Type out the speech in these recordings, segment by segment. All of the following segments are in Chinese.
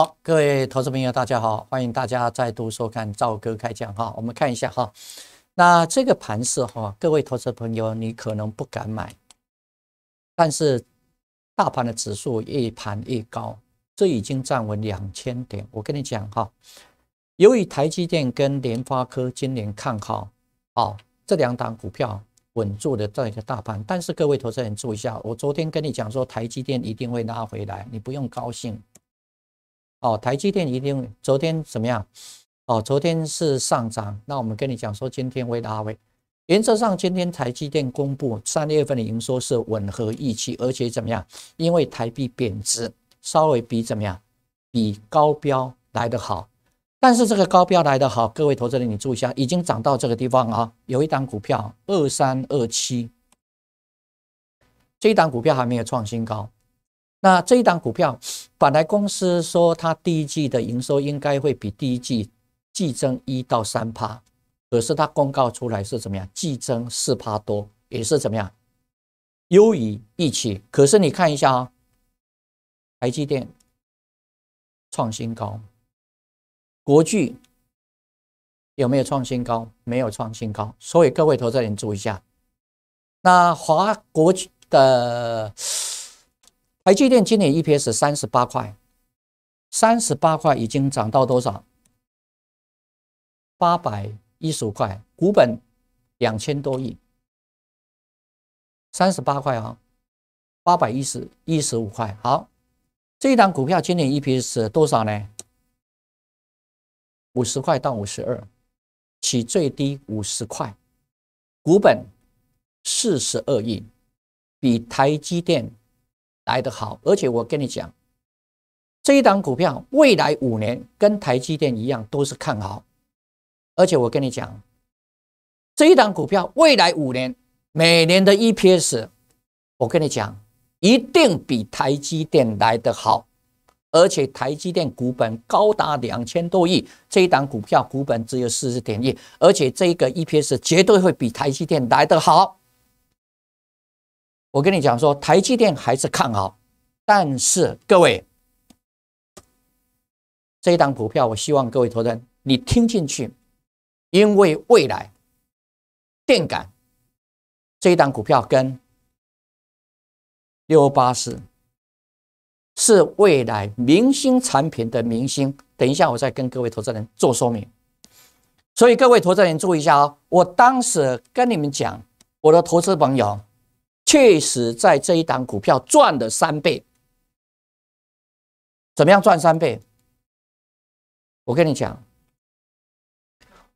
好，各位投资朋友，大家好，欢迎大家再度收看赵哥开讲哈。我们看一下哈，那这个盘势哈，各位投资朋友，你可能不敢买，但是大盘的指数越盘越高，这已经站稳两千点。我跟你讲哈，由于台积电跟联发科今年看好哦，这两档股票稳住的这样一个大盘。但是各位投资人注意一下，我昨天跟你讲说，台积电一定会拉回来，你不用高兴。哦，台积电一定昨天怎么样？哦，昨天是上涨。那我们跟你讲说，今天会拉位，原则上，今天台积电公布三月份的营收是吻合预期，而且怎么样？因为台币贬值，稍微比怎么样比高标来得好。但是这个高标来得好，各位投资人你注意一下，已经涨到这个地方啊。有一档股票二三二七，这一档股票还没有创新高。那这一档股票。本来公司说它第一季的营收应该会比第一季季增一到三趴，可是它公告出来是怎么样？季增四趴多，也是怎么样？优于预期。可是你看一下啊，台积电创新高，国巨有没有创新高？没有创新高。所以各位投资人注意一下，那华国的。台积电今年 EPS 三十八块，三十八块已经涨到多少？八百一十五块，股本两千多亿。三十八块啊，八百一十，一十五块。好，这一档股票今年 EPS 多少呢？五十块到五十二，起最低五十块，股本四十二亿，比台积电。来得好，而且我跟你讲，这一档股票未来五年跟台积电一样都是看好，而且我跟你讲，这一档股票未来五年每年的 EPS，我跟你讲一定比台积电来得好，而且台积电股本高达两千多亿，这一档股票股本只有四十点亿，而且这个 EPS 绝对会比台积电来得好。我跟你讲说，台积电还是看好，但是各位，这一档股票，我希望各位投资人你听进去，因为未来电感这一档股票跟六八四是未来明星产品的明星。等一下，我再跟各位投资人做说明。所以各位投资人注意一下啊！我当时跟你们讲，我的投资朋友。确实在这一档股票赚了三倍，怎么样赚三倍？我跟你讲，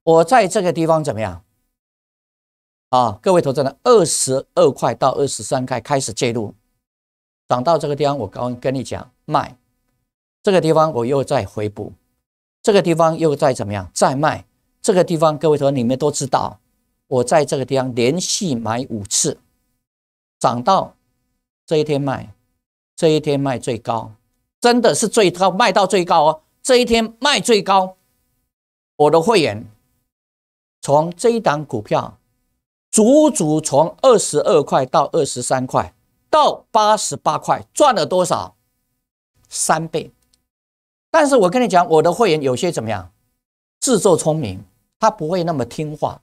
我在这个地方怎么样？啊，各位投资人，二十二块到二十三开开始介入，涨到这个地方，我刚跟你讲卖，这个地方我又在回补，这个地方又在怎么样？再卖，这个地方各位同，你们都知道，我在这个地方连续买五次。涨到这一天卖，这一天卖最高，真的是最高卖到最高哦。这一天卖最高，我的会员从这一档股票，足足从二十二块到二十三块到八十八块，赚了多少？三倍。但是我跟你讲，我的会员有些怎么样？自作聪明，他不会那么听话。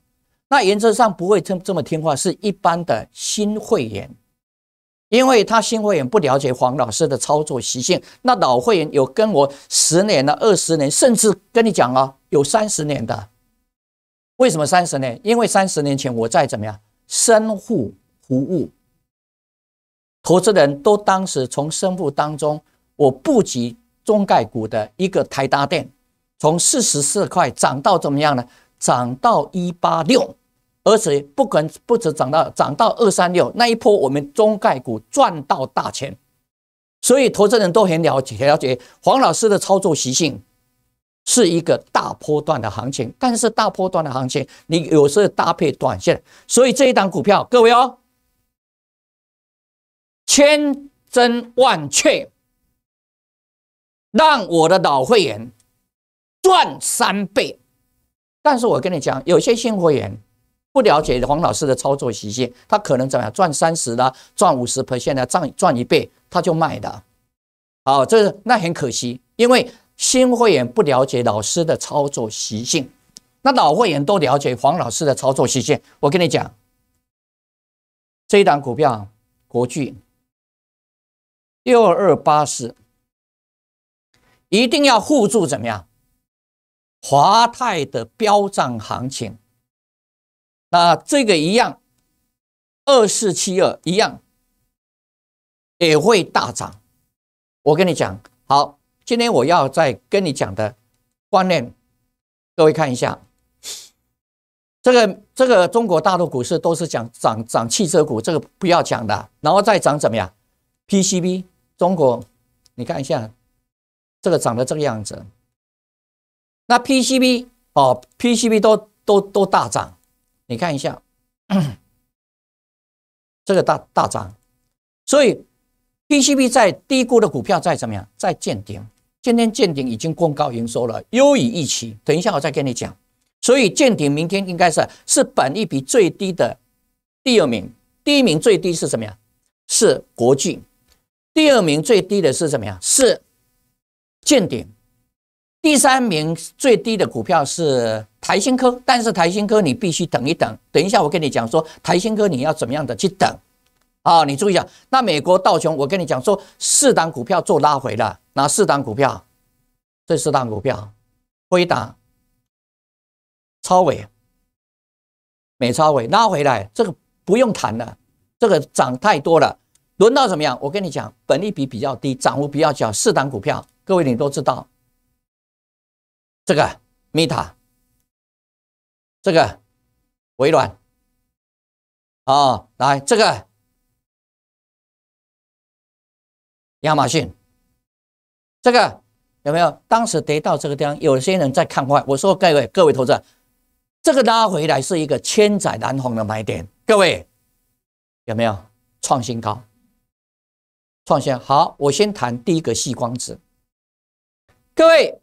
那原则上不会这这么听话，是一般的新会员，因为他新会员不了解黄老师的操作习性。那老会员有跟我十年了、二十年，甚至跟你讲啊，有三十年的。为什么三十年？因为三十年前我在怎么样，深户服务，投资人都当时从深户当中，我布局中概股的一个台搭电，从四十四块涨到怎么样呢？涨到一八六。而且不管不止涨到涨到二三六那一波，我们中概股赚到大钱，所以投资人都很了解了解黄老师的操作习性，是一个大波段的行情。但是大波段的行情，你有时候搭配短线，所以这一档股票，各位哦，千真万确，让我的老会员赚三倍。但是我跟你讲，有些新会员。不了解黄老师的操作习性，他可能怎么样？赚三十啦，赚五十，e n t 啊，赚一倍，他就卖的。好，这那很可惜，因为新会员不了解老师的操作习性，那老会员都了解黄老师的操作习性。我跟你讲，这一档股票，国巨六二八四，一定要护住怎么样？华泰的飙涨行情。那这个一样，二四七二一样，也会大涨。我跟你讲，好，今天我要再跟你讲的观念，各位看一下，这个这个中国大陆股市都是讲涨涨汽车股，这个不要讲的，然后再涨怎么样？PCB，中国，你看一下，这个涨的这个样子，那 PCB 哦 p c b 都都都大涨。你看一下，这个大大涨，所以 PCB 在低估的股票在怎么样，在见顶。今天见顶已经公告营收了，优于预期。等一下我再跟你讲。所以见顶明天应该是是本一比最低的第二名，第一名最低是什么呀？是国际，第二名最低的是什么呀？是见顶。第三名最低的股票是台新科，但是台新科你必须等一等，等一下我跟你讲说台新科你要怎么样的去等啊？你注意一下，那美国道琼，我跟你讲说四档股票做拉回了，拿四档股票，这四档股票辉达、超伟、美超伟拉回来，这个不用谈了，这个涨太多了，轮到怎么样？我跟你讲，本利比比较低，涨幅比较小，四档股票，各位你都知道。这个 Meta，这个微软，哦，来这个亚马逊，这个有没有？当时跌到这个地方，有些人在看坏。我说各位各位投资者，这个拉回来是一个千载难逢的买点。各位有没有创新高？创新好，我先谈第一个细光子，各位。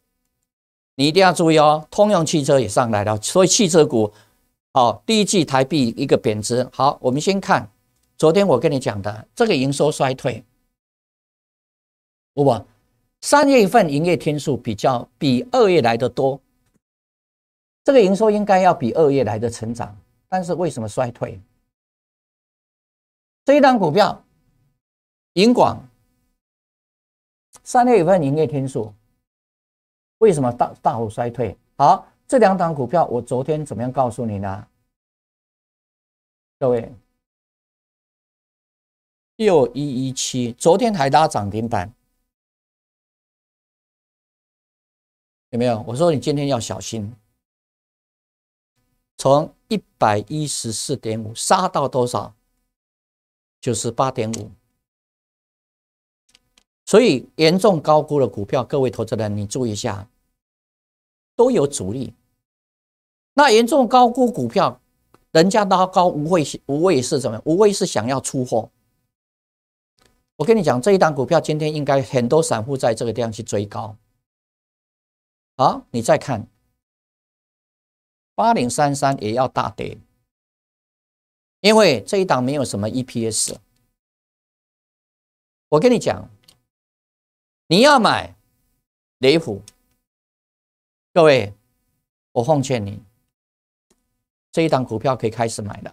你一定要注意哦，通用汽车也上来了，所以汽车股，好，第一季台币一个贬值。好，我们先看昨天我跟你讲的这个营收衰退，不不，三月份营业天数比较比二月来的多，这个营收应该要比二月来的成长，但是为什么衰退？这一档股票，银广，三月份营业天数。为什么大大幅衰退？好，这两档股票我昨天怎么样告诉你呢？各位，六一一七昨天还拉涨停板，有没有？我说你今天要小心，从一百一十四点五杀到多少？九十八点五。所以严重高估的股票，各位投资人，你注意一下，都有阻力。那严重高估股票，人家拉高无谓无谓是什么？无谓是想要出货。我跟你讲，这一档股票今天应该很多散户在这个地方去追高。好，你再看，八零三三也要大跌，因为这一档没有什么 EPS。我跟你讲。你要买雷虎，各位，我奉劝你，这一档股票可以开始买了。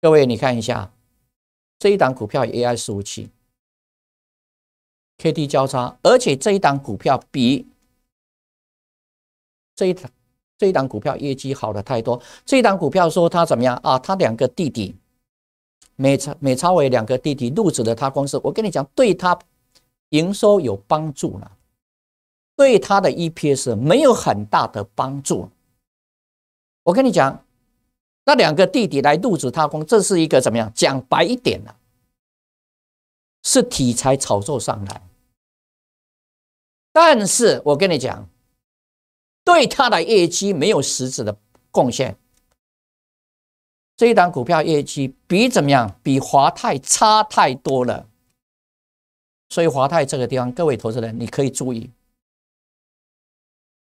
各位，你看一下，这一档股票 AI 四五七，KD 交叉，而且这一档股票比这一档这一档股票业绩好的太多。这一档股票说它怎么样啊？它两个弟弟。美超美超伟两个弟弟入职了他公司，我跟你讲，对他营收有帮助了，对他的 EPS 没有很大的帮助。我跟你讲，那两个弟弟来入职他公，司，这是一个怎么样？讲白一点呢，是题材炒作上来。但是我跟你讲，对他的业绩没有实质的贡献。这一档股票业绩比怎么样？比华泰差太多了。所以华泰这个地方，各位投资人，你可以注意。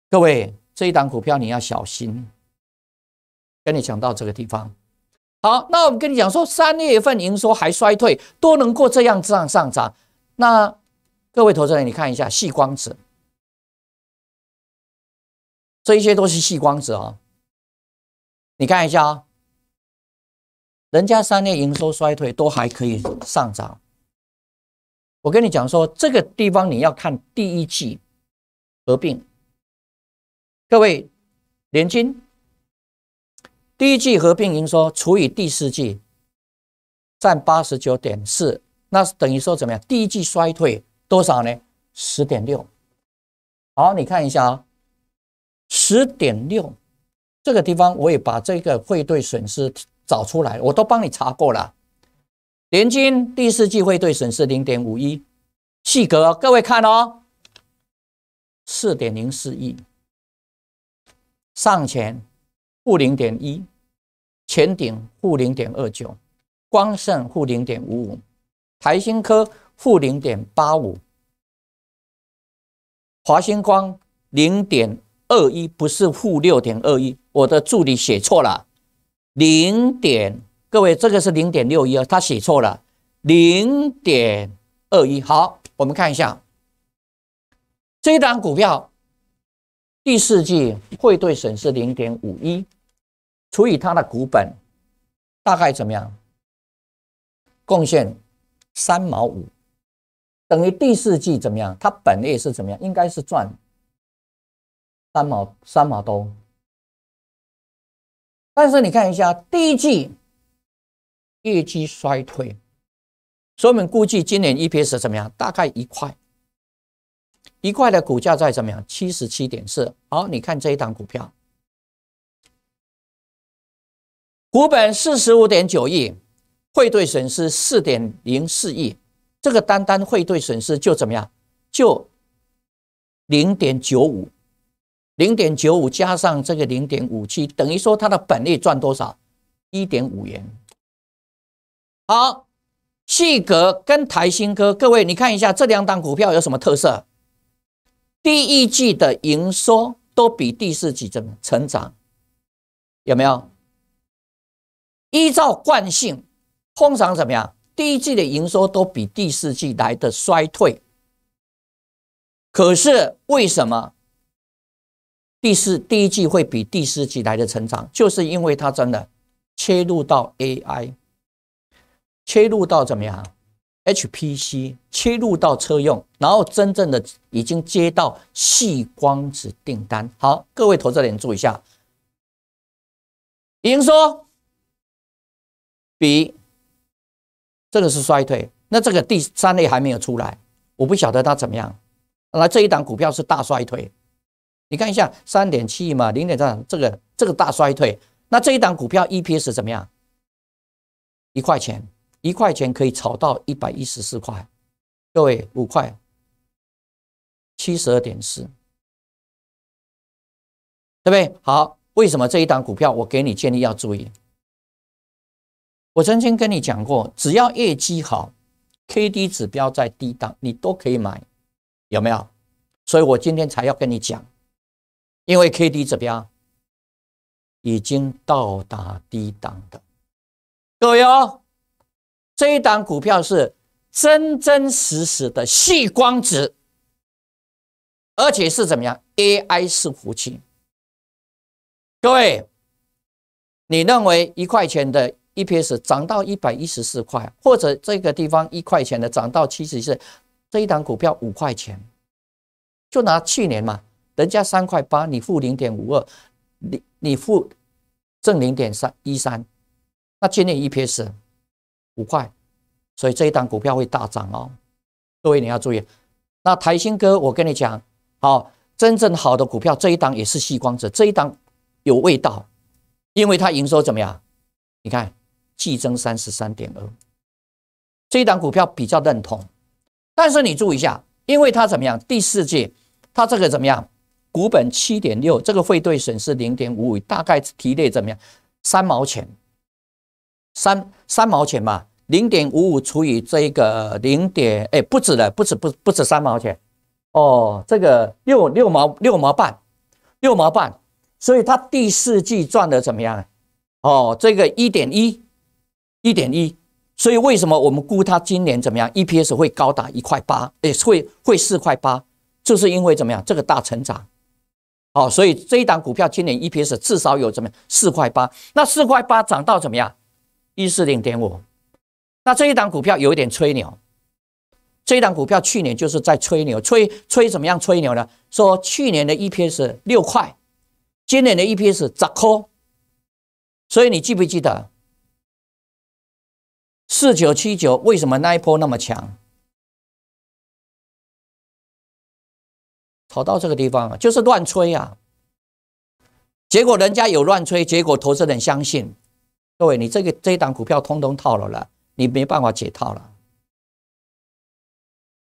各位，这一档股票你要小心。跟你讲到这个地方，好，那我们跟你讲说，三月份营收还衰退，都能过这样这样上涨。那各位投资人，你看一下，细光子，这一些都是细光子啊。你看一下啊。人家三年营收衰退都还可以上涨，我跟你讲说，这个地方你要看第一季合并，各位年金第一季合并营收除以第四季占八十九点四，那等于说怎么样？第一季衰退多少呢？十点六。好，你看一下啊，十点六，这个地方我也把这个汇兑损失。找出来，我都帮你查过了。联金第四季汇兑损失零点五一，细格各位看哦，四点零四亿，上前负零点一，前顶负零点二九，光盛负零点五五，台新科负零点八五，华星光零点二一，不是负六点二一，我的助理写错了。零点，各位，这个是零点六一啊，他写错了，零点二一。好，我们看一下这一档股票，第四季汇兑损失零点五一，除以它的股本，大概怎么样？贡献三毛五，等于第四季怎么样？它本月是怎么样？应该是赚三毛三毛多。但是你看一下，第一季业绩衰退，所以我们估计今年 EPS 怎么样？大概一块，一块的股价在怎么样？七十七点四。好，你看这一档股票，股本四十五点九亿，汇兑损失四点零四亿，这个单单汇兑损失就怎么样？就零点九五。零点九五加上这个零点五七，等于说它的本利赚多少？一点五元。好，信格跟台新科，各位你看一下这两档股票有什么特色？第一季的营收都比第四季怎么成长？有没有？依照惯性，通常怎么样？第一季的营收都比第四季来的衰退。可是为什么？第四第一季会比第四季来的成长，就是因为它真的切入到 AI，切入到怎么样 HPC，切入到车用，然后真正的已经接到细光子订单。好，各位投资者注意一下，营收比这个是衰退，那这个第三类还没有出来，我不晓得它怎么样。那这一档股票是大衰退。你看一下三点七亿嘛，零点三，这个这个大衰退，那这一档股票 EPS 怎么样？一块钱，一块钱可以炒到一百一十四块，各位五块，七十二点四，对不对？好，为什么这一档股票我给你建议要注意？我曾经跟你讲过，只要业绩好，KD 指标在低档，你都可以买，有没有？所以我今天才要跟你讲。因为 KD 指标已经到达低档的，各位，哦，这一档股票是真真实实的细光子，而且是怎么样 AI 式服务器。各位，你认为一块钱的 EPS 涨到一百一十四块，或者这个地方一块钱的涨到七十，这一档股票五块钱，就拿去年嘛。人家三块八，你付零点五二，你你付挣零点三一三，那今年 EPS 五块，所以这一档股票会大涨哦。各位你要注意，那台新哥，我跟你讲，好，真正好的股票这一档也是吸光者，这一档有味道，因为它营收怎么样？你看，季增三十三点二，这一档股票比较认同。但是你注意一下，因为它怎么样？第四季，它这个怎么样？股本七点六，这个汇兑损失零点五五，大概提列怎么样？三毛钱，三三毛钱吧。零点五五除以这个零点，哎，不止了，不止不不止三毛钱。哦，这个六六毛六毛半，六毛半。所以他第四季赚的怎么样啊？哦，这个一点一，一点一。所以为什么我们估他今年怎么样？EPS 会高达一块八，哎，会会四块八，就是因为怎么样？这个大成长。哦，所以这一档股票今年 EPS 至少有怎么样四块八？那四块八涨到怎么样一四零点五？那这一档股票有一点吹牛，这一档股票去年就是在吹牛，吹吹怎么样吹牛呢？说去年的 EPS 六块，今年的 EPS 十颗。所以你记不记得四九七九为什么那一波那么强？跑到这个地方啊，就是乱吹啊！结果人家有乱吹，结果投资人相信。各位，你这个这一档股票通通套牢了，你没办法解套了。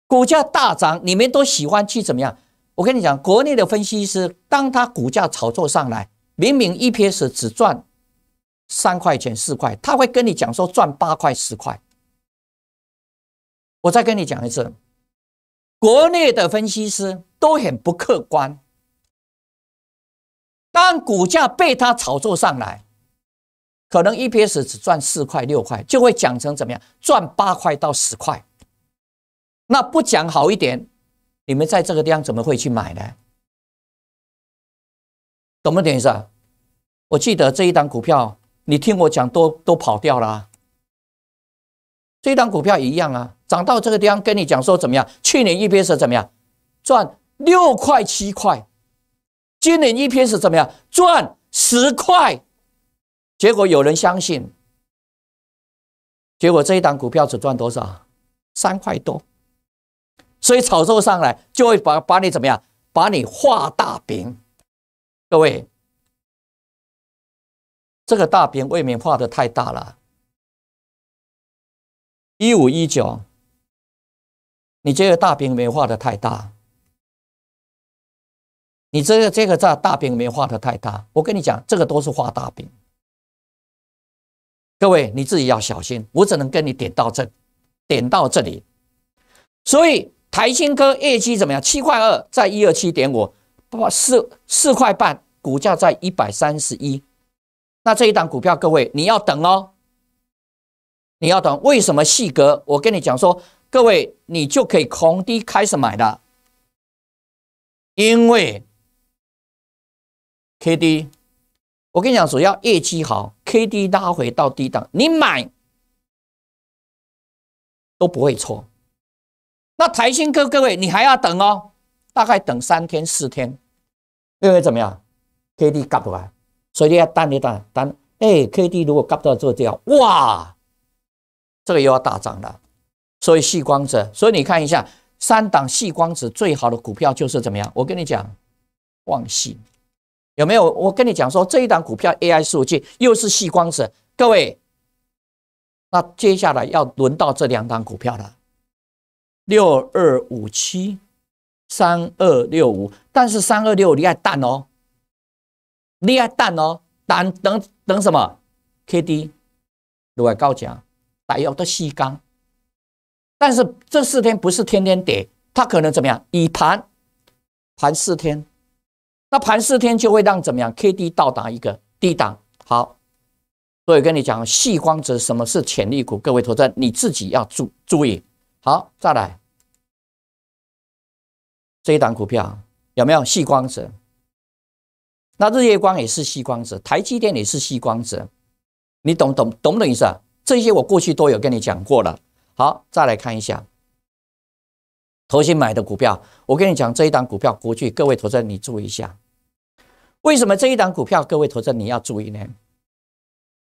股价大涨，你们都喜欢去怎么样？我跟你讲，国内的分析师，当他股价炒作上来，明明 EPS 只赚三块钱、四块，他会跟你讲说赚八块、十块。我再跟你讲一次。国内的分析师都很不客观。当股价被他炒作上来，可能 EPS 只赚四块六块，就会讲成怎么样赚八块到十块。那不讲好一点，你们在这个地方怎么会去买呢？懂不懂？意思啊？我记得这一单股票，你听我讲，都都跑掉了。啊。这一单股票一样啊。涨到这个地方，跟你讲说怎么样？去年一 P 是怎么样，赚六块七块；今年一 P 是怎么样，赚十块。结果有人相信，结果这一档股票只赚多少？三块多。所以炒作上来就会把把你怎么样？把你画大饼。各位，这个大饼未免画的太大了。一五一九。你这个大饼没画的太大，你这个这个大大饼没画的太大。我跟你讲，这个都是画大饼，各位你自己要小心。我只能跟你点到这，点到这里。所以台新科业绩怎么样？七块二，在一二七点，五，不四四块半，股价在一百三十一。那这一档股票，各位你要等哦，你要等。为什么细格？我跟你讲说。各位，你就可以从低开始买的，因为 K D，我跟你讲，只要业绩好，K D 拉回到低档，你买都不会错。那台新科，各位你还要等哦，大概等三天四天，因为怎么样，K D 干不完，所以你要等一等，等，哎，K D 如果干不到做这样，哇，这个又要大涨了。所以细光子，所以你看一下三档细光子最好的股票就是怎么样？我跟你讲，望细有没有？我跟你讲说这一档股票 AI 数据又是细光子，各位，那接下来要轮到这两档股票了，六二五七、三二六五，但是三二六你害淡哦，你害淡哦，等等等什么 KD 如果高价大约都细钢。但是这四天不是天天跌，它可能怎么样？以盘盘四天，那盘四天就会让怎么样？K D 到达一个低档。好，所以跟你讲，细光子什么是潜力股？各位投资人，你自己要注注意。好，再来这一档股票有没有细光子？那日月光也是细光子，台积电也是细光子，你懂懂懂不懂意思？啊？这些我过去都有跟你讲过了。好，再来看一下，头先买的股票，我跟你讲这一档股票，估计各位投资人你注意一下，为什么这一档股票各位投资人你要注意呢？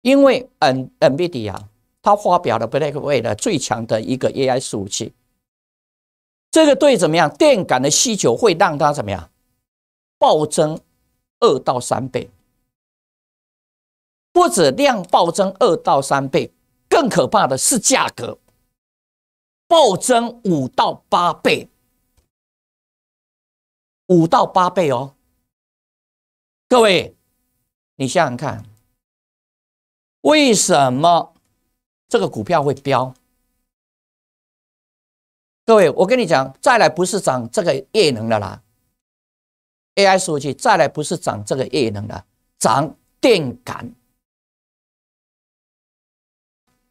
因为 N N V D A 它发表了 Blackwell 最强的一个 AI 服务器，这个对怎么样电感的需求会让它怎么样暴增二到三倍，或者量暴增二到三倍，更可怕的是价格。暴增五到八倍，五到八倍哦！各位，你想想看，为什么这个股票会飙？各位，我跟你讲，再来不是涨这个业能的啦，AI 数据再来不是涨这个业能的，涨电感。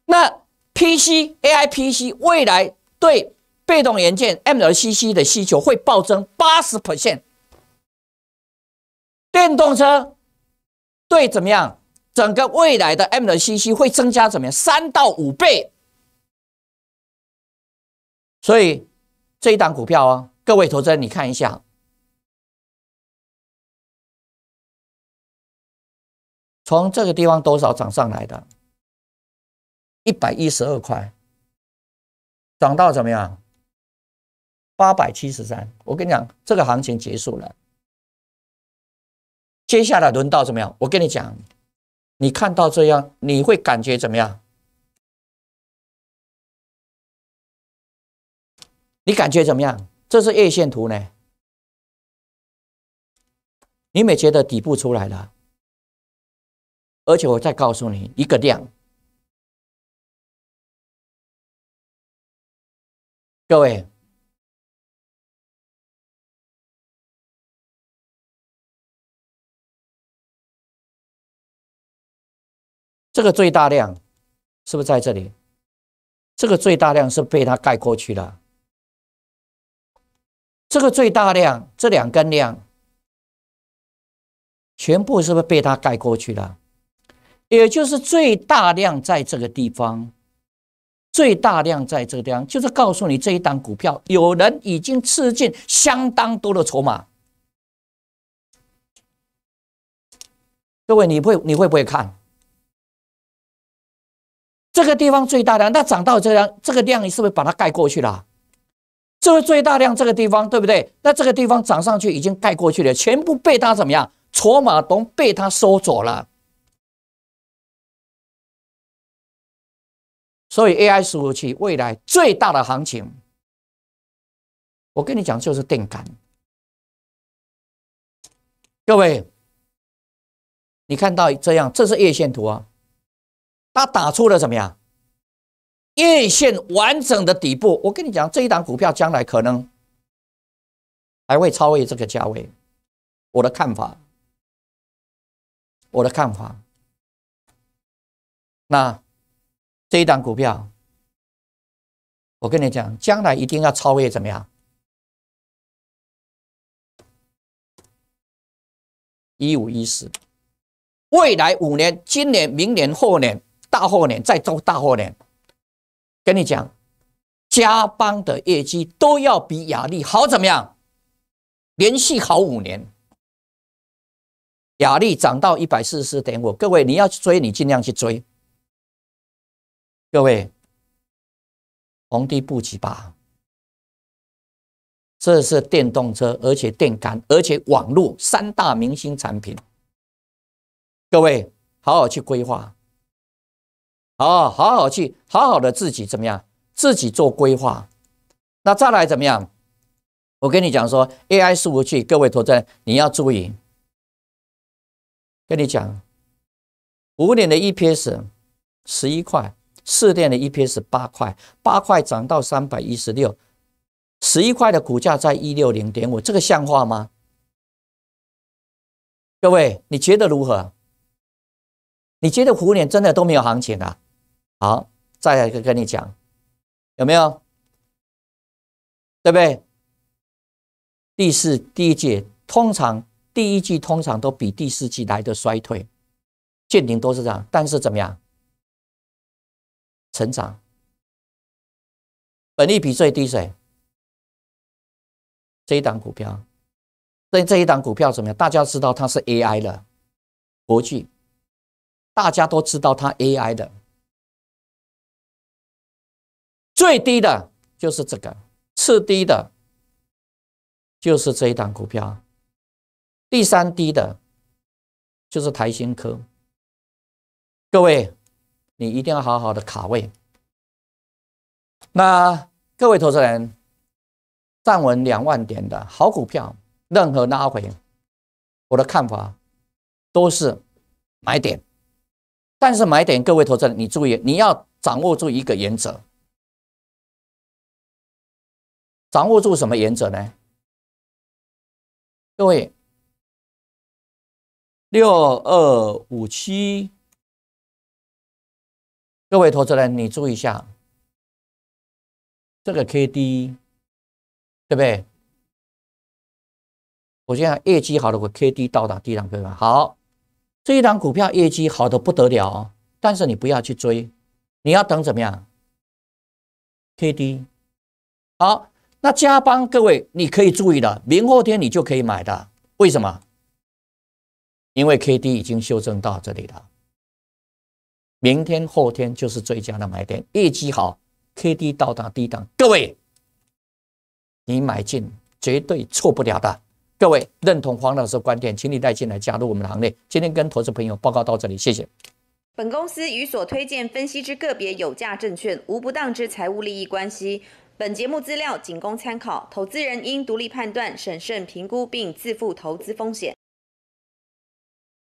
那。P C A I P C 未来对被动元件 M L C C 的需求会暴增八十%。电动车对怎么样？整个未来的 M L C C 会增加怎么样？三到五倍。所以这一档股票啊，各位投资人，你看一下，从这个地方多少涨上来的？一百一十二块，涨到怎么样？八百七十三。我跟你讲，这个行情结束了。接下来轮到怎么样？我跟你讲，你看到这样，你会感觉怎么样？你感觉怎么样？这是月线图呢？你没觉得底部出来了？而且我再告诉你一个量。各位，这个最大量是不是在这里？这个最大量是被它盖过去了。这个最大量，这两根量全部是不是被它盖过去了？也就是最大量在这个地方。最大量在这个地方，就是告诉你这一档股票有人已经吃进相当多的筹码。各位，你会你会不会看？这个地方最大量，那涨到这样，这个量你是不是把它盖过去了？这个最大量这个地方对不对？那这个地方涨上去已经盖过去了，全部被它怎么样？筹码都被它收走了。所以 AI 服务器未来最大的行情，我跟你讲，就是电感。各位，你看到这样，这是月线图啊，它打出了怎么样？月线完整的底部，我跟你讲，这一档股票将来可能还会超越这个价位。我的看法，我的看法，那。这一档股票，我跟你讲，将来一定要超越怎么样？一五一十，未来五年，今年、明年、后年、大后年，再做大后年。跟你讲，加邦的业绩都要比雅利好，怎么样？连续好五年，雅利涨到一百四十四点五。各位，你要去追，你尽量去追。各位，皇帝不急吧？这是电动车，而且电杆，而且网络三大明星产品。各位，好好去规划，哦，好好去，好好的自己怎么样？自己做规划。那再来怎么样？我跟你讲说，AI 服务器，各位投资人你要注意。跟你讲，五年的 EPS 十一块。四店的 EPS 八块，八块涨到三百一十六，十一块的股价在一六零点五，这个像话吗？各位，你觉得如何？你觉得虎年真的都没有行情啊？好，再一个跟你讲，有没有？对不对？第四、第一季通常第一季通常都比第四季来的衰退，见顶都是这样，但是怎么样？成长，本利比最低谁？这一档股票，这这一档股票怎么样？大家知道它是 AI 的，国际，大家都知道它 AI 的，最低的就是这个，次低的就是这一档股票，第三低的就是台新科，各位。你一定要好好的卡位。那各位投资人，站稳两万点的好股票，任何拉回，我的看法都是买点。但是买点，各位投资人，你注意，你要掌握住一个原则。掌握住什么原则呢？各位，六二五七。各位投资人，你注意一下，这个 KD 对不对？我在业绩好的，我 KD 到达低档对吧？好，这一档股票业绩好的不得了，但是你不要去追，你要等怎么样？KD 好，那加班各位你可以注意的，明后天你就可以买的，为什么？因为 KD 已经修正到这里了。明天后天就是最佳的买点，业绩好，K D 到达低档，各位，你买进绝对错不了的。各位认同黄老师观点，请你带进来加入我们的行列。今天跟投资朋友报告到这里，谢谢。本公司与所推荐分析之个别有价证券无不当之财务利益关系。本节目资料仅供参考，投资人应独立判断、审慎评估并自负投资风险。